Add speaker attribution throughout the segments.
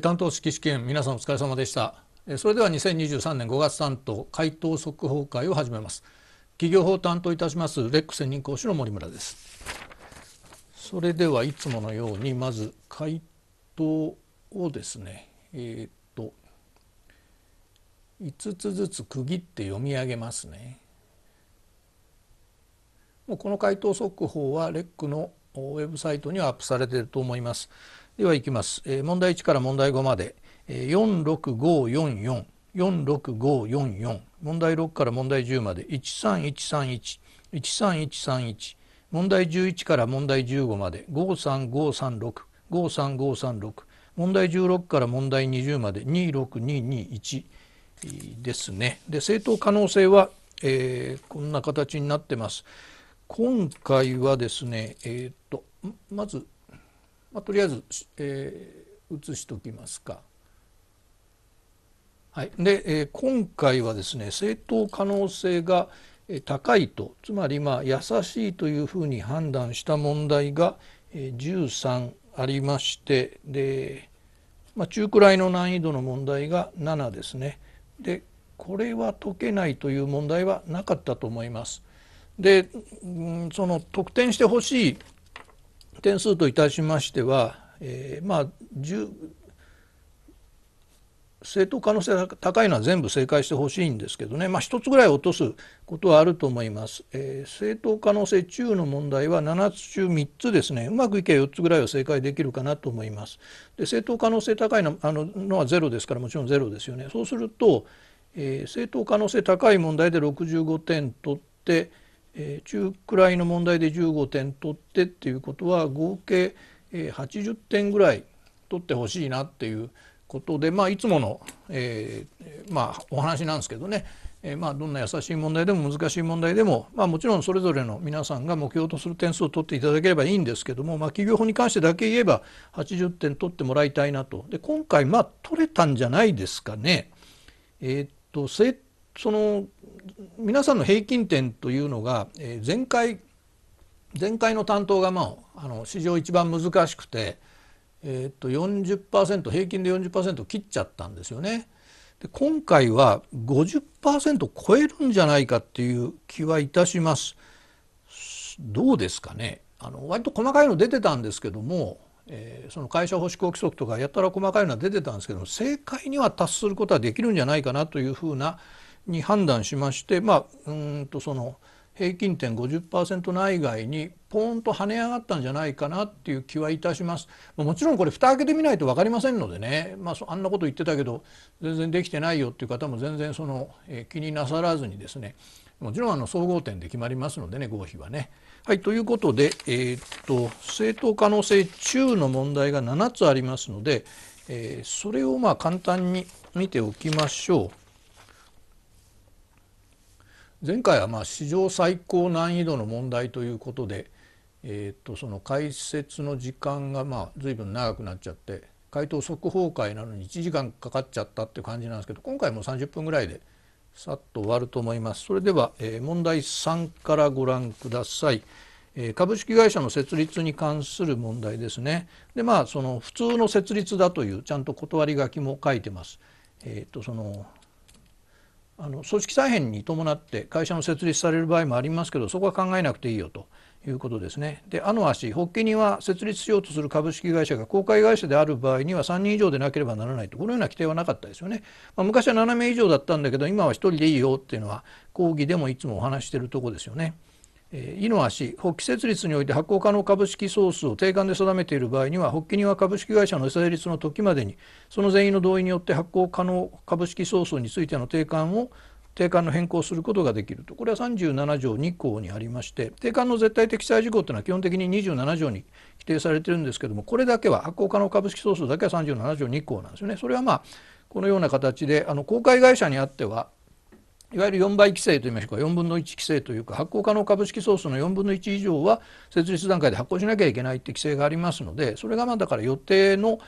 Speaker 1: 担当式試験皆さんお疲れ様でしたそれでは2023年5月担当回答速報会を始めます企業法担当いたしますレック専任講師の森村ですそれではいつものようにまず回答をですねえー、っと5つずつ区切って読み上げますねもうこの回答速報はレックのウェブサイトにはアップされていると思いますではいきます、えー、問題1から問題5まで、えー、46544 46544問題6から問題10まで13131 13131問題11から問題15まで53536 53536問題16から問題20まで26221ですね。で正当可能性は、えー、こんな形になってます。今回はですね、えーとまずまあ、とりあえず、えー、移しときますか。はい、で、えー、今回はですね正当可能性が高いとつまりまあ優しいというふうに判断した問題が13ありましてで、まあ、中くらいの難易度の問題が7ですね。でこれは解けないという問題はなかったと思います。で、ん、その得点してほしい点数といたしましては、えー、まあ正当可能性が高いのは全部正解してほしいんですけどね、まあ、1つぐらい落とすことはあると思います、えー、正当可能性中の問題は7つ中3つですねうまくいけば4つぐらいは正解できるかなと思いますで正当可能性高いのあののは0ですからもちろん0ですよねそうすると、えー、正当可能性高い問題で65点取ってえー、中くらいの問題で15点取ってっていうことは合計、えー、80点ぐらい取ってほしいなっていうことで、まあ、いつもの、えー、まあ、お話なんですけどね、えまあ、どんな優しい問題でも難しい問題でも、まあ、もちろんそれぞれの皆さんが目標とする点数を取っていただければいいんですけども、まあ、企業法に関してだけ言えば80点取ってもらいたいなとで今回まあ取れたんじゃないですかね。えっとその皆さんの平均点というのが、えー、前回前回の担当が、まあ、あの史上一番難しくて、えー、っと40%平均で40%切っちゃったんですよね。で今回は50%超えるんじゃないかっていう気はいたします。どうですかねあの割と細かいの出てたんですけども、えー、その会社保守規則とかやたら細かいのは出てたんですけども正解には達することはできるんじゃないかなというふうなに判断しまして、まあ、うんとその平均点50%内外にポーンと跳ね上がったんじゃないかなっていう気はいたしますもちろんこれ蓋開けてみないと分かりませんのでね、まあ、あんなこと言ってたけど全然できてないよっていう方も全然その、え気になさらずにですねもちろんあの総合点で決まりますのでね合否はね。はいということで、えー、っと正当可能性中の問題が7つありますので、えー、それをまあ簡単に見ておきましょう。前回はまあ史上最高難易度の問題ということで、えー、とその解説の時間がまあ随分長くなっちゃって回答速報会なのに1時間かかっちゃったっていう感じなんですけど今回も30分ぐらいでさっと終わると思います。それでは、え問題3からご覧ください。え株式会社の設立に関する問題ですね。でまあその普通の設立だというちゃんと断り書きも書いてます。えー、とそのあの組織再編に伴って会社の設立される場合もありますけどそこは考えなくていいよということですね。であの足発起人は設立しようとする株式会社が公開会社である場合には3人以上でなければならないとこのような規定はなかったですよね。まあ、昔は7名以上だったんだけど今は1人でいいよっていうのは講義でもいつもお話してるとこですよね。意の足、発起設立において発行可能株式総数を定款で定めている場合には発起人は株式会社の成立の時までにその全員の同意によって発行可能株式総数についての定款を定款の変更することができるとこれは37条2項にありまして定款の絶対的債事項というのは基本的に27条に規定されているんですけどもこれだけは発行可能株式総数だけは37条2項なんですよね。それはまあこのような形であの公開会社にあってはいわゆる4倍規制といいましうか4分の1規制というか発行可能株式総数の4分の1以上は設立段階で発行しなきゃいけないって規制がありますのでそれがまあだから予定の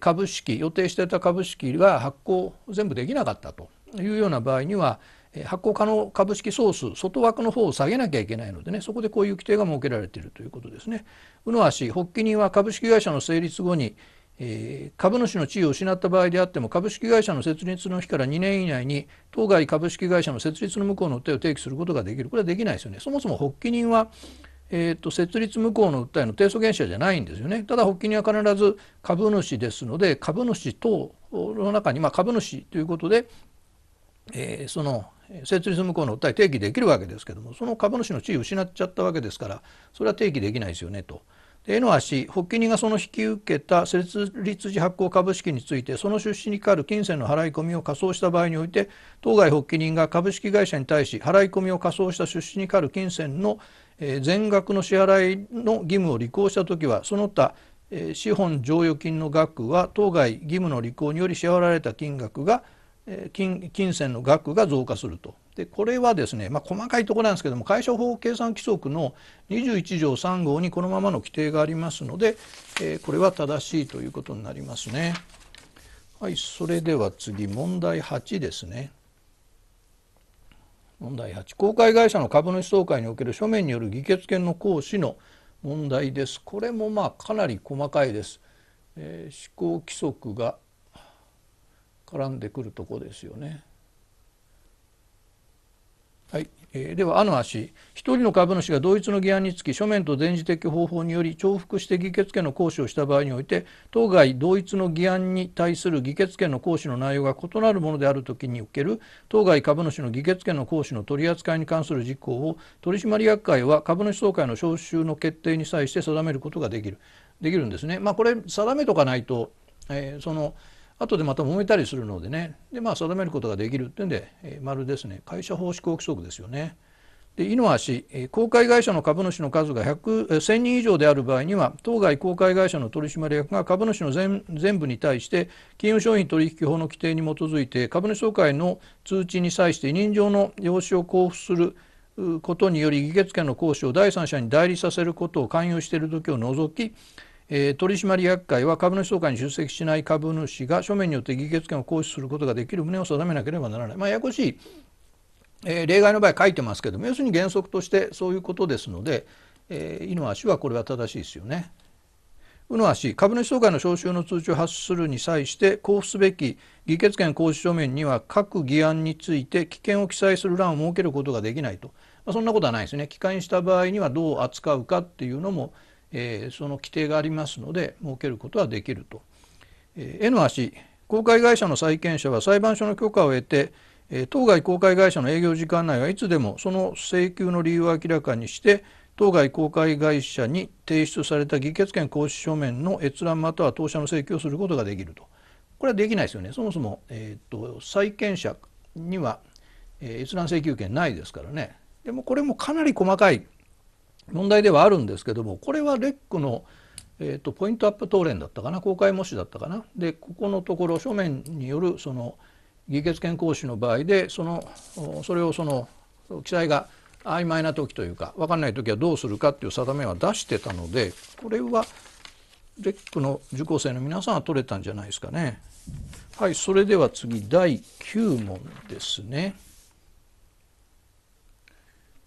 Speaker 1: 株式予定していた株式が発行全部できなかったというような場合には発行可能株式総数外枠の方を下げなきゃいけないのでねそこでこういう規定が設けられているということですね。うの足発起人は株式会社の成立後にえ株主の地位を失った場合であっても株式会社の設立の日から2年以内に当該株式会社の設立の無効の訴えを提起することができるこれはできないですよね。そもそも発起人はえーと、と設立無効の訴えの提訴原者じゃないんですよねただ発起人は必ず株主ですので株主等の中に、まあ、株主ということで、えー、その設立無効の訴え提起できるわけですけどもその株主の地位を失っちゃったわけですからそれは提起できないですよねと。N は C 発起人がその引き受けた設立時発行株式についてその出資に係る金銭の払い込みを仮装した場合において当該発起人が株式会社に対し払い込みを仮装した出資に係る金銭の全額の支払いの義務を履行した時はその他資本剰余金の額は当該義務の履行により支払われた金額が金金銭の額が増加するとでこれはですね、まあ、細かいところなんですけども会社法計算規則の21条3号にこのままの規定がありますので、えー、これは正しいということになりますね。はい、それでは次問題8ですね。問題8公開会社の株主総会における書面による議決権の行使の問題です。これもまあかなり細かいです。えー、施行規則が絡んでくるとこですよね。はいえー、では「あの足」1人の株主が同一の議案につき書面と電磁的方法により重複して議決権の行使をした場合において当該同一の議案に対する議決権の行使の内容が異なるものである時における当該株主の議決権の行使の取り扱いに関する事項を取締役会は株主総会の招集の決定に際して定めることができるできるんですね。まあ、これ定めとかないと、えー、その後でまた揉めたりするのでねで、まあ、定めることができるっていうんで、えー、丸ですね会社法施行規則ですよね。で井の足公開会社の株主の数が1000人以上である場合には当該公開会社の取締役が株主の全部に対して金融商品取引法の規定に基づいて株主総会の通知に際して委任状の用紙を交付することにより議決権の行使を第三者に代理させることを勧誘している時を除きえー、取締役会は株主総会に出席しない株主が書面によって議決権を行使することができる旨を定めなければならない、まあ、ややこしい、えー、例外の場合書いてますけども要するに原則としてそういうことですので、えー、井の足はこれは正しいですよね。うの足株主総会の招集の通知を発するに際して交付すべき議決権行使書面には各議案について危険を記載する欄を設けることができないと、まあ、そんなことはないですね。帰還した場合にはどう扱うかっていうのもえー、その規定がありますので設けることはできると。えー、N 足公開会社の債権者は裁判所の許可を得て、えー、当該公開会社の営業時間内はいつでもその請求の理由を明らかにして当該公開会社に提出された議決権行使書面の閲覧または当社の請求をすることができると。これはできないですよね。そもそも、えーと、債権者には、えー、閲覧請求権ないですからね。でもこれもかなり細かい問題ではあるんですけどもこれはレックの、えーと、ポイントアップ答練だったかな公開模試だったかなでここのところ書面によるその議決権行使の場合でそのそれをその記載が曖昧な時というか分かんない時はどうするかっていう定めは出してたのでこれはレックの受講生の皆さんは取れたんじゃないですかね。はいそれでは次第9問ですね。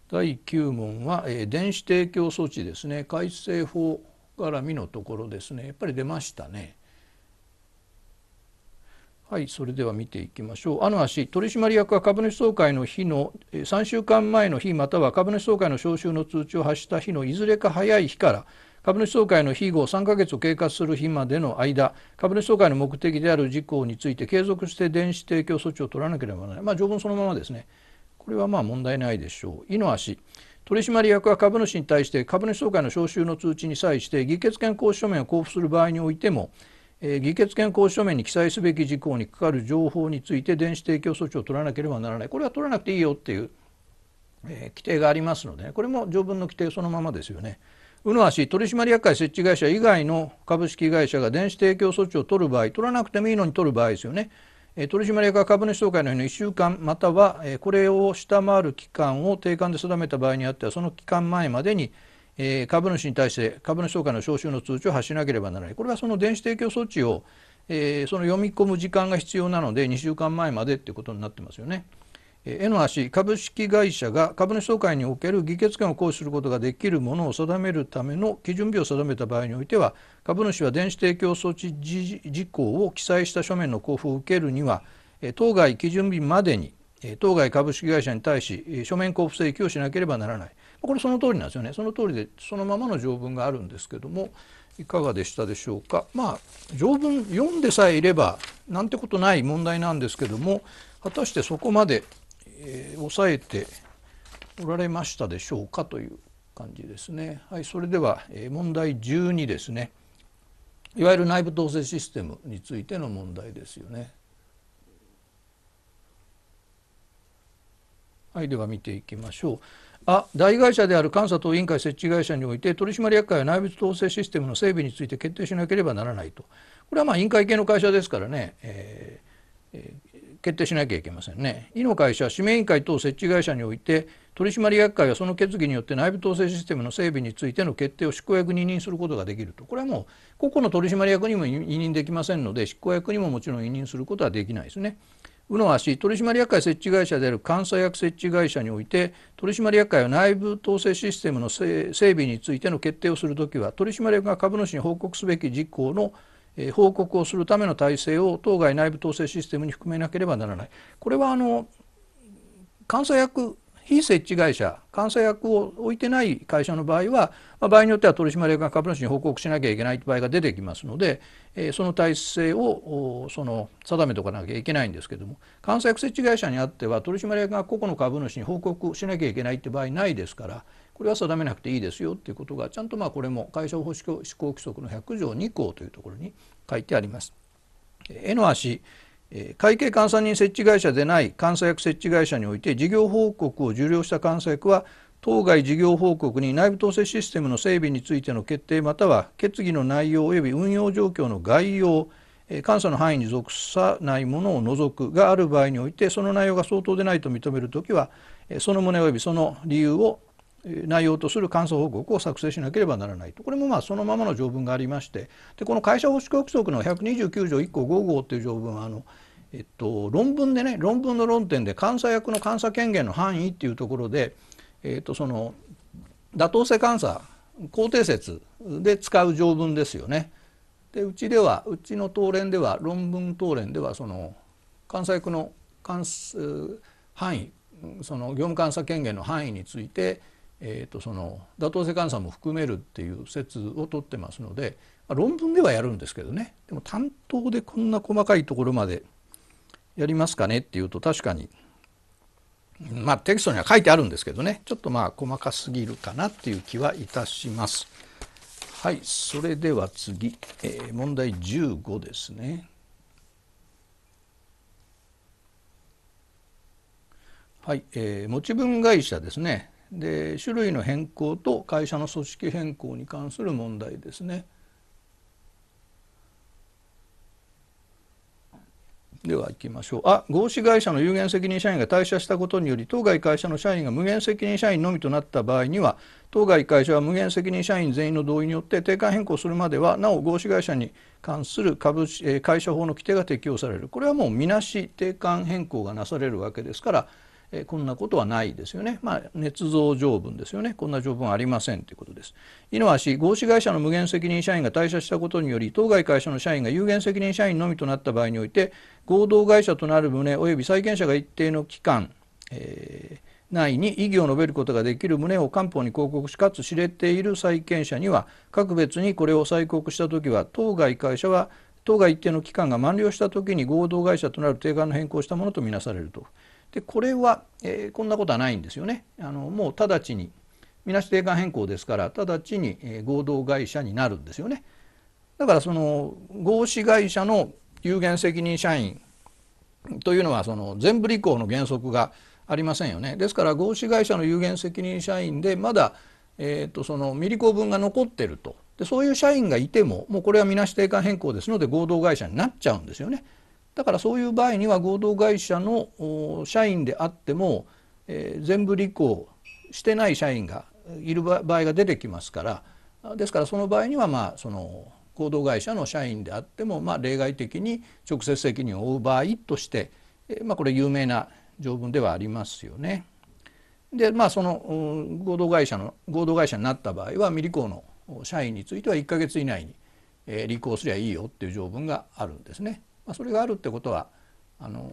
Speaker 1: 第9問は、えー、電子提供措置ですね改正法絡みのところですねやっぱり出ましたね。はいそれでは見ていきましょうあの足取締役は株主総会の日の3週間前の日または株主総会の招集の通知を発した日のいずれか早い日から株主総会の日後3ヶ月を経過する日までの間株主総会の目的である事項について継続して電子提供措置を取らなければならないまあ条文そのままですねこれはまあ問題ないでしょう。ノの足取締役は株主に対して株主総会の招集の通知に際して議決権行使書面を交付する場合においても、えー、議決権行使書面に記載すべき事項にかかる情報について電子提供措置を取らなければならないこれは取らなくていいよっていう、えー、規定がありますので、ね、これも条文の規定そのままですよね。うの足取締役会設置会社以外の株式会社が電子提供措置を取る場合取らなくてもいいのに取る場合ですよね取締役は株主総会の日の1週間またはこれを下回る期間を定款で定めた場合にあってはその期間前までに株主に対して株主総会の招集の通知を発しなければならないこれはその電子提供措置をその読み込む時間が必要なので2週間前までということになってますよね。絵の足株式会社が株主総会における議決権を行使することができるものを定めるための基準日を定めた場合においては株主は電子提供措置事項を記載した書面の交付を受けるには当該基準日までに当該株式会社に対し書面交付請求をしなければならないこれその通りなんですよねその通りでそのままの条文があるんですけどもいかがでしたでしょうかまあ条文読んでさえいればなんてことない問題なんですけども果たしてそこまでえ抑えておられましたでしょうかという感じですね。はい、それでは、え問題12ですね。いわゆる内部統制システムについての問題ですよね。はい、では見ていきましょう。あ大会社である監査等委員会設置会社において取締役会は内部統制システムの整備について決定しなければならないとこれはまあ委員会系の会社ですからね、えー、決定しなきゃいけませんね。委の会社指名委員会等設置会社において取締役会はその決議によって内部統制システムの整備についての決定を執行役に委任することができるとこれはもう個々の取締役にも委任できませんので執行役にももちろん委任することはできないですね。うのはし取締役会設置会社である監査役設置会社において取締役会は内部統制システムの整備についての決定をするときは取締役が株主に報告すべき事項の報告をするための体制を当該内部統制システムに含めなければならないこれはあの監査役非設置会社監査役を置いてない会社の場合は、まあ、場合によっては取締役が株主に報告しなきゃいけない場合が出てきますので、えその体制をその定めておかなきゃいけないんですけども監査役設置会社にあっては取締役が個々の株主に報告しなきゃいけないって場合ないですから、これは定めなくていいですよっていうことがちゃんとまあこれも会社法施行規則の100条2項というところに書いてあります。えの足会計監査人設置会社でない監査役設置会社において事業報告を受領した監査役は当該事業報告に内部統制システムの整備についての決定または決議の内容及び運用状況の概要監査の範囲に属さないものを除くがある場合においてその内容が相当でないと認めるときはその旨及びその理由を内容とする感想報告を作成しなければならないとこれもまあそのままの条文がありましてでこの会社保守規則の129条1項5号という条文はあの、えっと、論文でね論文の論点で監査役の監査権限の範囲っていうところで、えっと、その妥当性監査肯定説で使う条文ですよね。でうちではうちの答連では論文答連ではその監査役の範囲その業務監査権限の範囲についてえーと、その妥当性換算も含めるっていう説を取ってますので、まあ、論文ではやるんですけどねでも担当でこんな細かいところまでやりますかねっていうと確かにまあテキストには書いてあるんですけどねちょっとまあ細かすぎるかなっていう気はいたします。はいそれでは次、えー、問題15ですね。はい、えー、持ち分会社ですねで種類の変更と会社の組織変更に関する問題ですね。では行きましょうあ合資会社の有限責任社員が退社したことにより当該会社の社員が無限責任社員のみとなった場合には当該会社は無限責任社員全員の同意によって定款変更するまではなお合資会社に関する株会社法の規定が適用されるこれはもうみなし定款変更がなされるわけですからえこんなことはないですよね。まあ、捏造条文ですよね。こんな条文ありませんということです。井の足、合資会社の無限責任社員が退社したことにより、当該会社の社員が有限責任社員のみとなった場合において、合同会社となる旨及び債権者が一定の期間、えー内に異議を述べることができる旨を官報に広告しかつ知れている債権者には格別にこれを再告した時は当該会社は当該一定の期間が満了した時に合同会社となる定款の変更したものとみなされるとでこれは、えー、こんなことはないんですよね。あのもう直ちにみなし定款変更ですから直ちに、えー、合同会社になるんですよね。だからその合資会社の有限責任社員というのはその全部履行の原則がありませんよね。ですから合資会社の有限責任社員でまだ、えーと、とその未履行分が残ってるとでそういう社員がいてももうこれはみなし定款変更ですので合同会社になっちゃうんですよね。だからそういう場合には合同会社の社員であっても、えー、全部履行してない社員がいる場合が出てきますからですからその場合にはまあその合同会社の社員であっても、まあ、例外的に直接責任を負う場合として、えまあ、これ有名な条文ではありますよね。でまあその合同会社の合同会社になった場合は未履行の社員については1ヶ月以内に履行すりゃいいよっていう条文があるんですね。まあ、それがあるってことはあの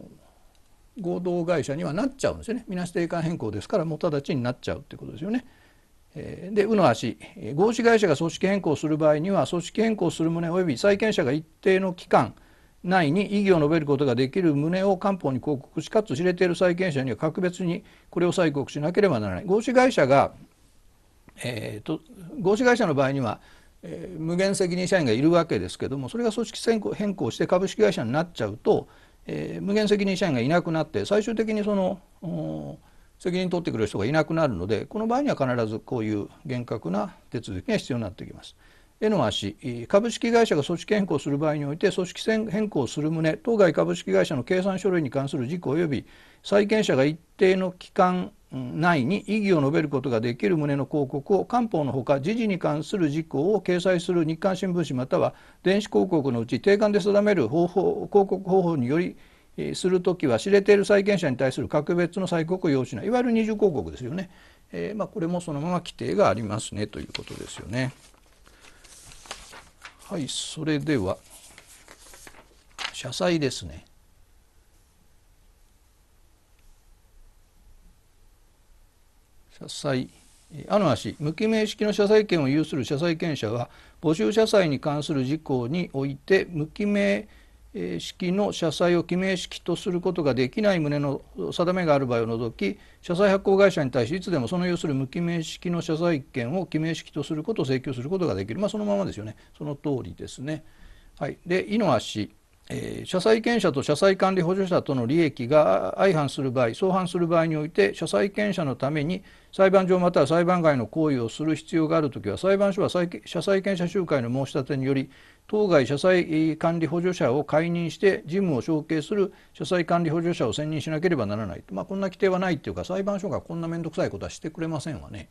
Speaker 1: 合同会社にはなっちゃうんですよねみなし定款変更ですからもう直ちになっちゃうってことですよね。で「う」の足合資会社が組織変更する場合には組織変更する旨及び債権者が一定の期間内に異議を述べることができる旨を官報に広告しかつ知れている債権者には格別にこれを催告しなければならない。合資会社がえーと合資会社の場合にはえ無限責任社員がいるわけですけどもそれが組織変更して株式会社になっちゃうと、え無限責任社員がいなくなって最終的にその責任取ってくれる人がいなくなるのでこの場合には必ずこういう厳格な手続きが必要になってきます。絵の足株式会社が組織変更する場合において組織変更する旨当該株式会社の計算書類に関する事項及び債権者が一定の期間内に異議を述べることができる旨の広告を官報のほか時事に関する事項を掲載する日刊新聞紙または電子広告のうち定款で定める方法広告方法によりするときは知れている債権者に対する格別の催告を要しないいわゆる二重広告ですよね、えー、まあ、これもそのまま規定がありますねということですよね。はいそれでは謝罪ですね。社債あの足無記名式の謝罪権を有する謝罪権者は募集社債に関する事項において無記名式の社債を記名式とすることができない旨の定めがある場合を除き謝罪発行会社に対しいつでもその有する無記名式の謝罪権を記名式とすることを請求することができるまあそのままですよねその通りですね。はい、で「いの足」えー、社債権者と社債管理補助者との利益が相反する場合相反する場合において社債権者のために裁判上または裁判外の行為をする必要があるときは裁判所は社債権者集会の申し立てにより当該社債管理補助者を解任して事務を承継する社債管理補助者を選任しなければならない、まあ、こんな規定はないっていうか裁判所がこんな面倒くさいことはしてくれませんわね。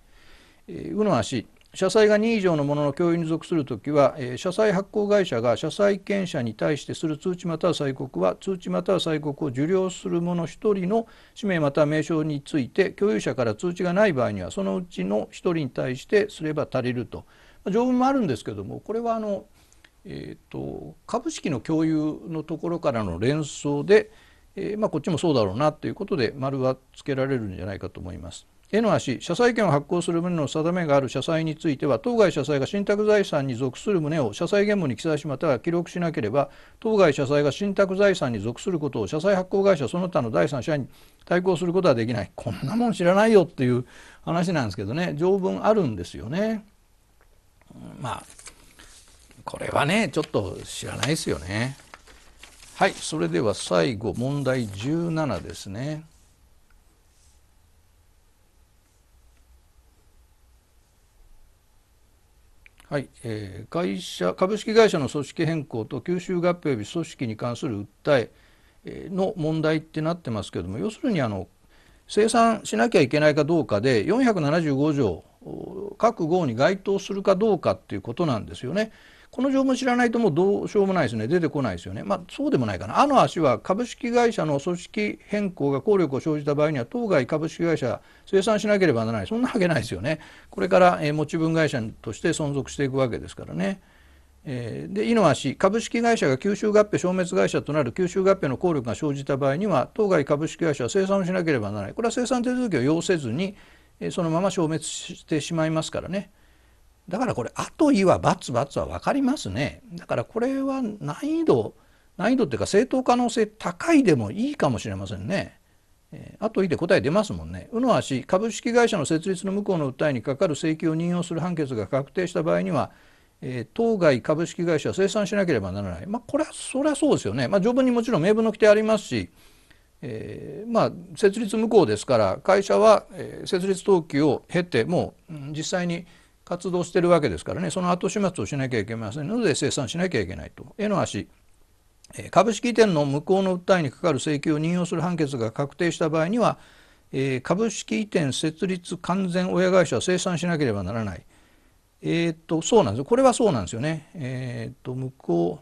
Speaker 1: えー、うの足社債が2以上のものの共有に属するときは、え社債発行会社が社債権者に対してする通知または催告は通知または催告を受領する者1人の氏名または名称について共有者から通知がない場合にはそのうちの1人に対してすれば足りると、ま条文もあるんですけどもこれはあの、えーと、と株式の共有のところからの連想で、えー、まあ、こっちもそうだろうなということで丸はつけられるんじゃないかと思います。N の足、社債権を発行する旨の定めがある社債については当該社債が信託財産に属する旨を社債原場に記載しまたは記録しなければ当該社債が信託財産に属することを社債発行会社その他の第三者に対抗することはできないこんなもん知らないよっていう話なんですけどね条文あるんですよね。まあこれはねちょっと知らないですよね。はいそれでは最後問題17ですね。はい、えー、会社株式会社の組織変更と吸収合併及び組織に関する訴えの問題ってなってますけども要するにあの生産しなきゃいけないかどうかで475条各号に該当するかどうかっていうことなんですよね。この条文知らないともうどうしようもないですね出てこないですよねまあそうでもないかなあの足は株式会社の組織変更が効力を生じた場合には当該株式会社生産しなければならないそんなわけないですよねこれから、えー、持ち分会社として存続していくわけですからね。えー、で井の足株式会社が吸収合併消滅会社となる吸収合併の効力が生じた場合には当該株式会社は生産をしなければならないこれは生産手続きを要せずに、えー、そのまま消滅してしまいますからね。だからこれ「あ」と「い」は「×」「×」は分かりますね。だからこれは難易度難易度っていうか正当可能性高いでもいいかもしれませんね。えあといで答え出ますもんね。うのはし株式会社の設立の向こうの訴えにかかる請求を任用する判決が確定した場合には、えー、当該株式会社は清算しなければならない。まあこれはそりゃそうですよね。まあ条文にもちろん名分の規定ありますし、えー、まあ設立向こうですから会社は、え設立登記を経てもう、実際に、活動してるわけですからねその後始末をしなきゃいけませんので生産しなきゃいけないと。絵の足株式移転の無効の訴えにかかる請求を任用する判決が確定した場合には、え株式移転設立完全親会社は清算しなければならない。えー、っとそうなんですこれはそうなんですよね。えー、っと無効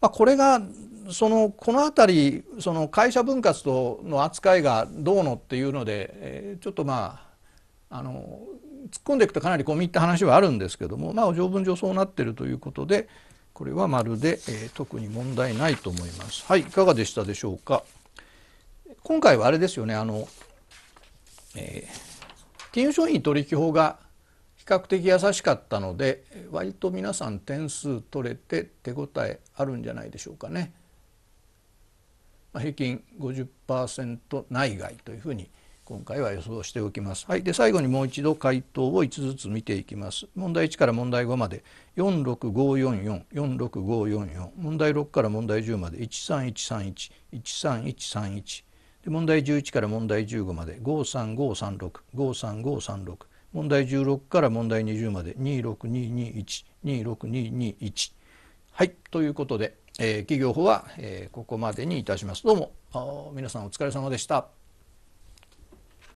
Speaker 1: まあ、これがそのこの辺りその会社分割との扱いがどうのっていうので、えちょっとまああの突っ込んでいくとかなり込み入った話はあるんですけどもまあ条文上そうなってるということでこれはまるで、えー、特に問題ないと思います。はいいかがでしたでしょうか。今回はあれですよねあの、えー、金融商品取引法が比較的優しかったので割と皆さん点数取れて手応えあるんじゃないでしょうかね。まあ、平均50%内外というふうに今回は予想しておきます。はい、で最後にもう一度回答を5つずつ見ていきます。問題1から問題5まで46544、46544問題6から問題10まで13131、13131で問題11から問題15まで53536、53536問題16から問題20まで26221、26221はい、ということで、えー、企業法は、えー、ここまでにいたします。どうも皆さんお疲れ様でした。